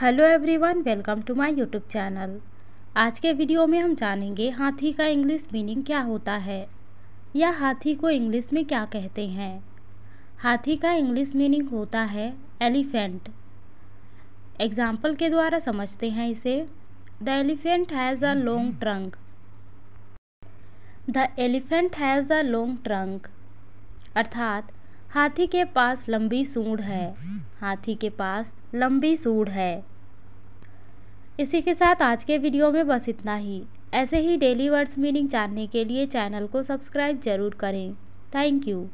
hello everyone welcome to my YouTube channel आज के video में हम जानेंगे हाथी का इंग्लिश मीनिंग क्या होता है या हाथी को इंग्लिश में क्या कहते हैं हाथी का इंग्लिश मीनिंग होता है एलिफेंट एग्जाम्पल के द्वारा समझते हैं इसे the elephant has a long trunk the elephant has a long trunk अर्थात हाथी के पास लंबी सूंड है हाथी के पास लंबी सूंड है इसी के साथ आज के वीडियो में बस इतना ही ऐसे ही डेली वर्ड्स मीनिंग जानने के लिए चैनल को सब्सक्राइब जरूर करें थैंक यू